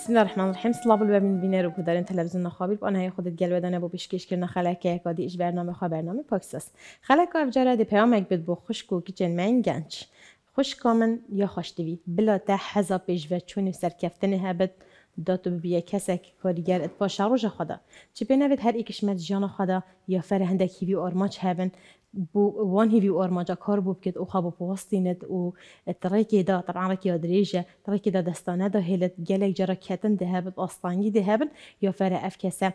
بسم الله الرحمن الرحیم و البین بینر و کدارن تلویزیون نخابیر با خودت گل بدن با پیشکش کردن خلک کادی اش برنامه خواه برنامه پاکساس خلک افجاره دی پیامک بد با خشک که چن من گنج خوش کامن یا خوش دوی بلا ده حزا پیش و چون سرکفتن هبد دات بیا بیا کاریگر ات پاشا ڕۆژە خدا چ نوید هر ایکش ئیکشمە جان خدا یا هندکی بی هیوی ئۆرماچ بو وان بی او کار بو بکرد و خاب بوەستینت و ادریجه تەڕانێکی درێژە تڕێکیدا دەستانەدا هێلت گەلێک ده کەتن دەهبت ئاستانی هبن یا فر افکسه.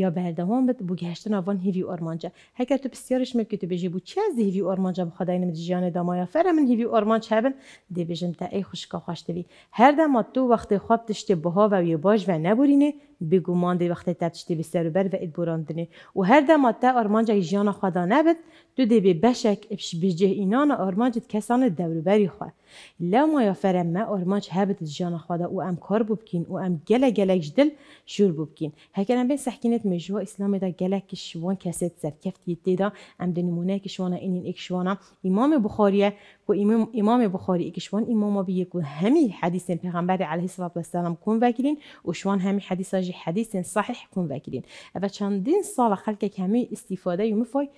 یا بەردەوام بێت بۆ گەشتنا van هیوی ئۆرمانجە هەکە تو پرسیارش مە کتتو بێژی بوو چە زی هیوی ئۆرمانجە بخداین من ژیانە دامایا فەرە من هیوی ئۆرمانج هەبن دێبێژم تا ئەی خوشکە خوشتوی هەردەما تو وەختی خواب تشتێ بەها و یێ باش و نەبورینێ بگومان دی وقتی تبشتی به سر و بر و اید براندنی و هر دما تا آرمانجا جیانا خدا نبد تو دی به بشک ابش بجه اینان آرمانجت کسان دوروبری خواه لو ما یا فرم فرما آرمانج هبت جیانا خدا او ام کار ببکین او ام گله گله جدل شور ببکین ام بین سحکینت مجوا اسلامی دا گله کشوان کسید سر کفتی دیدا ام دی نمونه کشوانا این اکشوانا امام بخاریه و امام امام بخاری اکشوان امام بیه که همی حدیث پیغمبر علیه السلام کن وکیلین و شوان همی حدیث جي حديث صحيح كون واكلين ابا چند دين صالة خلق كامي استفاده يوم فاي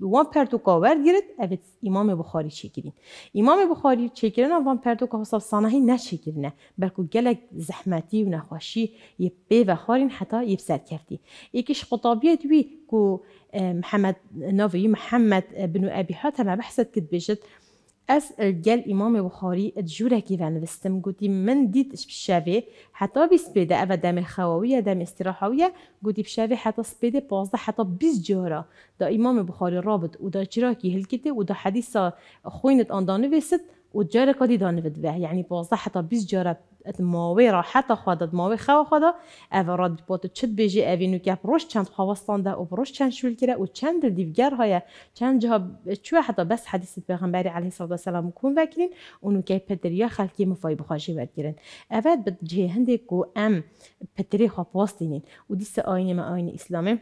وان پرتوكا ورگرت اف امام بخاري چيكرين امام بخاري چيكرين وان پرتوكا حساب صناهي نه چيكرين بلكو گلك زحمتي و نخوشي يبي بخارين حتى يبسر كفتي ايكش قطابيه دوي كو اه، محمد نوفي محمد بن ابي حاتم بحثت كتبجت از گل امام بخاری بخۆری جوورێکیڤەن وستم گوتی من دید پیشەوێ حتا بیست پێدە ئەە دم خەوەویە دەم گویی گوتی پیشەوێ حتا سپیده پازدە حتا بیس جارا دا امام بخاری رابط و دا که هلکتێ و دا حدیث خوینت ئەدانوێست وتجارة كودي دان ودفاه يعني بوزا حتى بيز را ماوي راحت داد ماوی خوا خدا. اول راد بوت چت بیجی اوی نو که پروش چند خواستانده و پروش چند شول و چند دل دیوگر های چند جا چو حتی بس حدیث پیغمبر علیه الصلاه والسلام سلام وکرین و نو که پدری خلکی مفای بخاشی ورگیرن اول بد جهنده کو ام پدری خواستینین و دیس آینه ما آینه اسلامه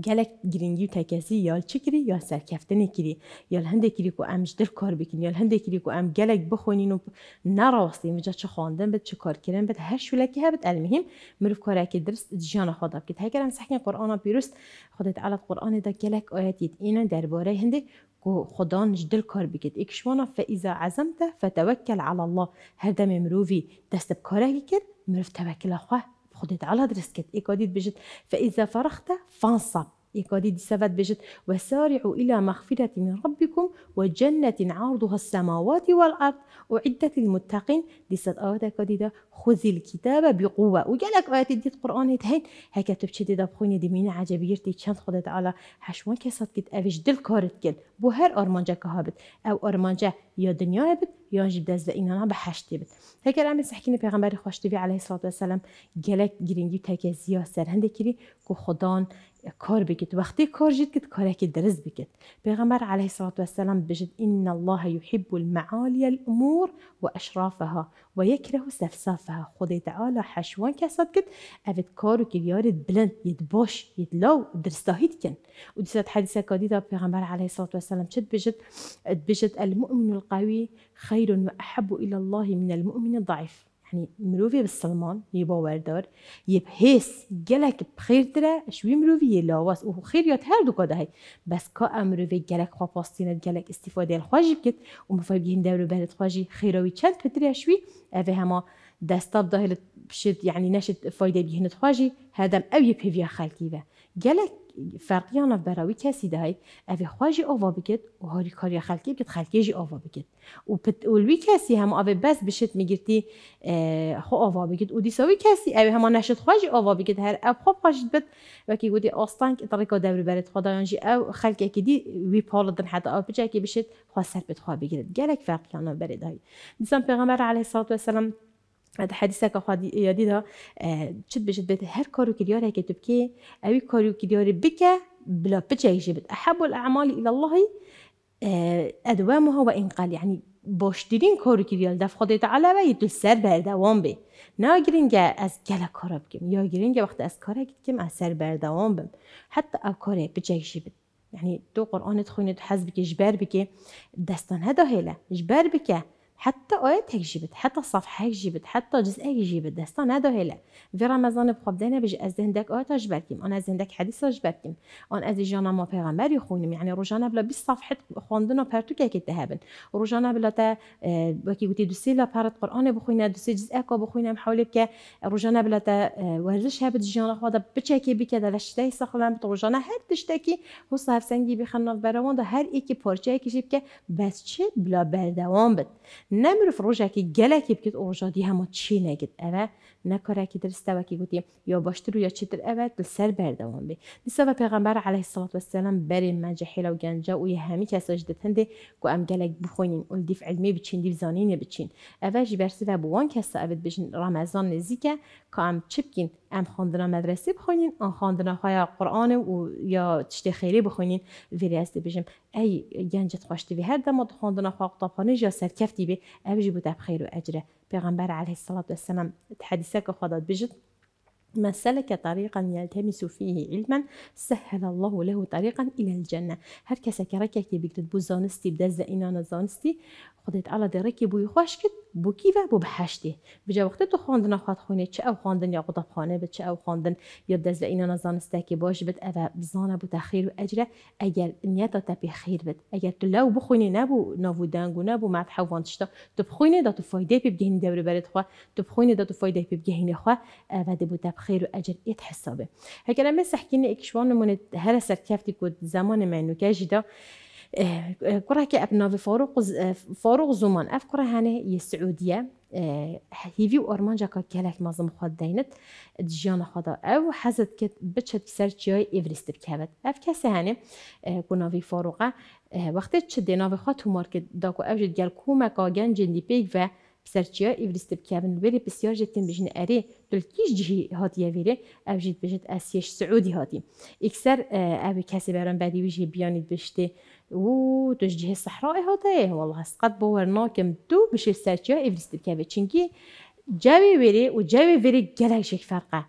gelek giringi tekesi yal çikiri yal serkeftene kiri yal hende kiri ku em jdir kar bikin yal hende kiri ku em gelek bixonin u narastî mica çi xandin bit çi kar kirin bit her şulekî hebit elmihim mirov kareke dirst jiyana xwe dabkit heker em sehkên qur'ana pîrûst xwedê teala qur'anê de gelek ayet yetînin derbarê hindê ku xwedan ji dil kar bikit îkişwana fe îza ezemte fetewekkel ala Allah her demê mirovî dest bi karekê kir mirov tevekila xwe خديت على درسكت إيكوديد بجد فإذا فرغت فانصب إيكوديد السبت بجد وسارعوا إلى مغفرة من ربكم وجنة عرضها السماوات والأرض أعدت للمتقين لست آوات إيكوديدا خذ الكتاب بقوة وقالك آيات دي القرآن هيك تبشي تبتدي دبخوني دي من عجبيرتي تشان خدت على حشوان كسات كت أفش دل كارت كل بوهر أرمانجا كهابت أو أرمانجا یا دنیا بد يا جب دست اینا به حشت بد هکر امن سحکین پیغمبر خوش دوی علیه الصلاه و السلام گلک گرینگی تک زیا سر هنده کری کو خدان کار بکت وقتی کار جد کت کارک درز بکت پیغمبر علیه الصلاه و السلام بجد ان الله يحب المعالي الامور واشرافها ويكره سفسافها خدای تعالی حشوان کسات کت اوت کارو کلیارت بلند ید باش ید لو درستاهید کن و دیسات حدیثه کادی دا پیغمبر علیه الصلاه و السلام چد بجد بجد المؤمن القوي خير وأحب إلى الله من المؤمن الضعيف يعني مروفي بالسلمان يبا وردار يب جلك بخير ترى شوي مروفي لا واس وهو خير يات هر دو بس كا مروفي جلك خوا جلك استفادة الخواجي بكت ومفاي بيهن دورو بهلت خواجي خيروي چند بتري شوي افي هما دستاب داهلت بشد يعني نشد فايده بهن تواجي هذا اوي بيفيا خالتي به جلك فرقیان براوی کسی دهی اوی خواجی آوا بکد و هاری كاريا خالتي بکد خالتي جي اوفا بكت و پت اولوی هم اوی بس بشد میگرتی آه، خو اوفا بكت و دیساوی كاسي اوی همان نشد خواجي اوفا بكت هر او خواب خواجید بت وكي گودی اوستانك که دابر دوری برد خدایان او خلکی که دی وی پالدن حتی او بجاكي بشد بشت خواه سر بد خواه بگیرد گلک فرقیان برد دهی دیسان پیغمبر علیه السلام هذا حديثه كخادي خواهد یادی دا چت بشت هر كارو كدياره كتب كي أي كارو كدياره کارو بلا بتشي جبت احب الاعمال الى الله آه، ادوامها وانقال يعني باشترین کاری که دیال دف خدای تعالی و یه سر بر دوام بی نه گرین که از گله کارا بکم یا گرین که وقت از کارا کم از سر بردوام دوام بم حتی او کاره بچهیشی بد يعني تو قرآن تخوني تحس بك جبار بك دستان هدا هلا جبر بك حتى اوت هيك جبت حتى صفحة هيك جبت حتى جزء هيك جبت دستان نادو هلا في رمضان بخب بخبدنا بجي از دندك اوت آه، جبالكم انا از هندك حديث جبالكم انا از جانا ما بيغمر يخونم يعني رجانا بلا بس صفحة خوندنا بارتو كي تهابن رجانا بلا تا آه، وكي قلتي دوسي لا بارت قران بخوينا دوسي جزء اكو بخوينا محاولة بك رجانا بلا تا آه، وهلش هبت جانا خوادا بتشكي بك هذا لشتاي سخلان رجانا هر تشتكي هو صاحب سنجي بخنا بروان هر ايكي بورشاي كي جيبك بس بلا بردوام بت نمیرو فروژه که گله که بکت اوجادی همو چی نگید اوه نکاره که درست و که گوتیم یا باشترو یا چتر در اوه دل سر بردوان بی و پیغمبر علیه الصلاة والسلام بری من جحیل و گنجا و یه همی کسا جدت هنده که ام گله بخوینین اول دیف علمی بچین دیف زانین بچین اوه جی برسی و بوان کسا اوید بشین رمضان نزیکه که ام چپکین ام خاندنا مدرسه بخوینین ام خاندنا های قرآن و یا تشت خیری بخوینین ویری هستی ای گنجت خوشتی به هر دماد خواندنا خواه قطابانی جا سرکفتی به أبجي بۆ داپخیر و عليه الصلاة والسلام حەدیسەکە خۆدات بجد من سلك طريقا يلتمس فيه علما سهل الله له طريقا الى الجنه هر کس که رکه که بگرد بو زانستی بدل زینان زانستی خودت الله دره که خوش کد بو کی و بو بحشتی بجا وقت تو خواندن خود خونه چه او خواندن یا قطب خانه بد چه او خواندن یا دز زینان زانسته که باش بت اوا بزانه بو تخیر و اجر اگر نیتا تا بی خیر بت اگر تو لو بخونی نبو ناودنگ و نبو مدح و وانتشتا تو بخونی دا تو فایده پی بگهین دوری برد خوا تو بخونی دا تو فایده پی خو خوا بو خير واجر اجر ایت حسابه هکر امه سحکینه اکشوان من هر سرکفتی کد زمان ما انه اه، اه، کجیده كره كأبنا في فاروق اه، فاروق زمان اف كره هنا السعوديه هيفي وارمان جاكا كلك مازم خد دينت دجيانا خدا او حزت كت بتشت سر جاي ايفرست بكابت اف كاسه هنا كنا في فاروقه وقت تشدينا في خط ماركت داكو اوجد جال كوما كاجن جندي بيك و سەرچیا ئیوریستە بکەون وێری پرسیار ژێتین بژن ئەرێ دلکیش جهی هاتیە وێرێ ئەوژیت بژێت ئەسیش سعودی هاتی ئیکسەر ئەوی کەسی بەران بەدی وژی بیانیت بشتێ و توش جهێ سەحرای هاتەیە وڵ هەستقەت بۆ وەرناکەم دوو بشێ سەرچیا ئیوریستە بکەوێ چنگی جاوێ وێرێ و جاوێ وێرێ گەلەکشێک فەرقە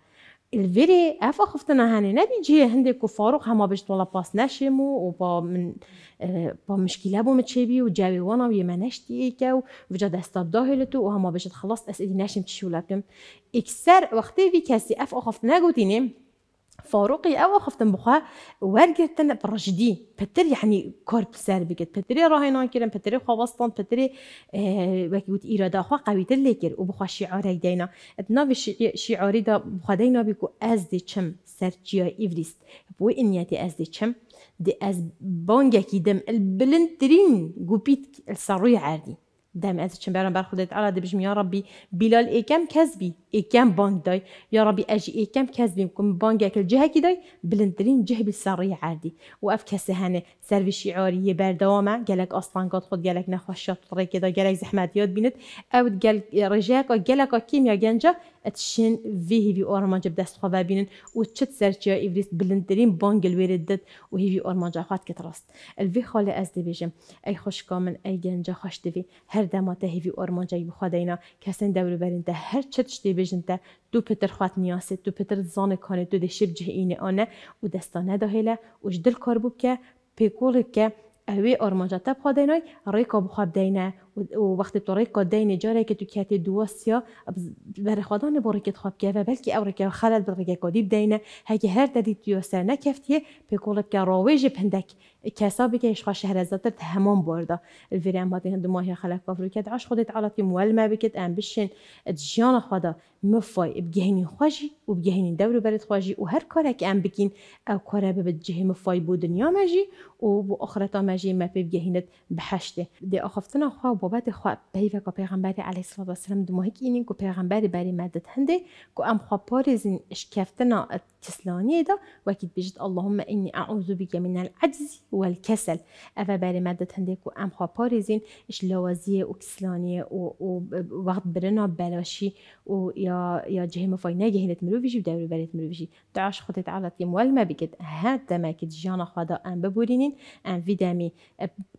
الفيري عفا خفتنا هاني نادي نجي هندك وفاروق هما باش طولا باس ناشمو وبا من آه، با مشكله بو متشابي وجاوي وانا ويا ما نشتي كاو وجا داستاب داهلتو وهما باش تخلص اسئله ناشم تشولاتم اكسر وقتي في كاسي اف خفتنا قوتيني فۆڕۆقی ئەوە خفتم بخوا وەرگتن ڕژدی پتر یعنی يعني کۆرپ سەر بگت پتری ڕاهێنان کردن پتری خواوەستان پتری آه، وەکیوت ئیراداخوا قویتر لێکرد و شعاري دينا ادنا شعاري دا بخا دينا بكو از دي چم سەرچیا ايفريست بو ئینیەتی از دي چم دی ئەس بانگێکی دم البلنترين گوبيت السروي عادي دام أزد شنبارا بارخو ديت على دبجم يا ربي بلال إيكام كذبي إيه كم بانك داي يا ربي أجي إيه كم كذبي مكم بانكك الجهة كي داي بلندرين جهة بالسرية عادي وأف كسهانة سرفي شعاري يبار دوامة قالك أصلا قد خد قالك نخوش شطري كده قالك زحمات يود بنت أو قال رجاك او قالك كيميا جنجة اتشن في هيفي اورما جب دست خوا بابينن و تشت سرچيا ايفريس بلندرين بانجل ويردد و هيفي اورما جافات كترست الفي خاله از ديفيجم اي خوش كامن اي گنجا خوش ديفي هر دمات هيفي اورما جاي بخوا دينا كسن دور برين ده هر چتش ديفيجن ده دو پتر خوات نیاسه دو پتر زانه کانه دو دشیر جه اینه آنه و دستانه داهله و جدل کار بو که پیکولی که اوی آرمانجا تب خواه دینای ریکا بخواب دینه وقتی طریق دین جاره که تو کتی دوستیا بر خدا نبوری که خواب که و بلکه او که خلل بر که کدیب دینه هکی هر دادی دیوسر نکفتیه پی کولب که راویج پندک کسابی که اشخاص شهر زاتر تهمان بردا الفيريام هاتي هندو ماهي خلق بافرو كد عاش خدت على تيم والما بكت ام بشين جيانا خدا مفاي بجهني خواجي وبجهني دورو برد خواجي وهر كارك ام بكين او كارا بجهي مفاي بو دنيا ماجي وبو اخرتا ماجي ما بجهنت بحشته دي اخفتنا خواب محبت خوا پیو کو پیغمبر علیه السلام دو ماهی که اینین کو پیغمبر بری مدد هنده کو ام خوا پارزین ات دا وكيد بيجت اللهم إني أعوذ بك من العجز والكسل أفا باري مادة هندك أم خوا باريزين إش لوازية وكسلانية ووقت برنا بلاشي و يا جهيمة فاي ناجهنة مروفيجي ودوري باريت مروفيجي دعاش خطي تعالى تيم والما بكت هاد تماكت جانا دا أم ببورينين أم فيدامي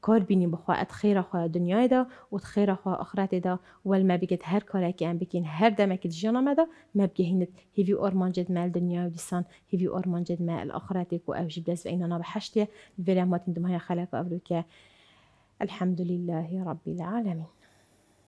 كار بيني بخوا أتخير خوا دنيا دا وتخير خوا أخرات دا والما بكت هر كاراكي أم بكين هر دا دماكت جانا مادا ما بجهنة هيفي أورمان جد مال دنيا ودي انسان هیوی آرمان جد ما الاخرتك و او جد دست و اینا نبحشتی ولی ما تندم های خلق و الحمد لله رب العالمين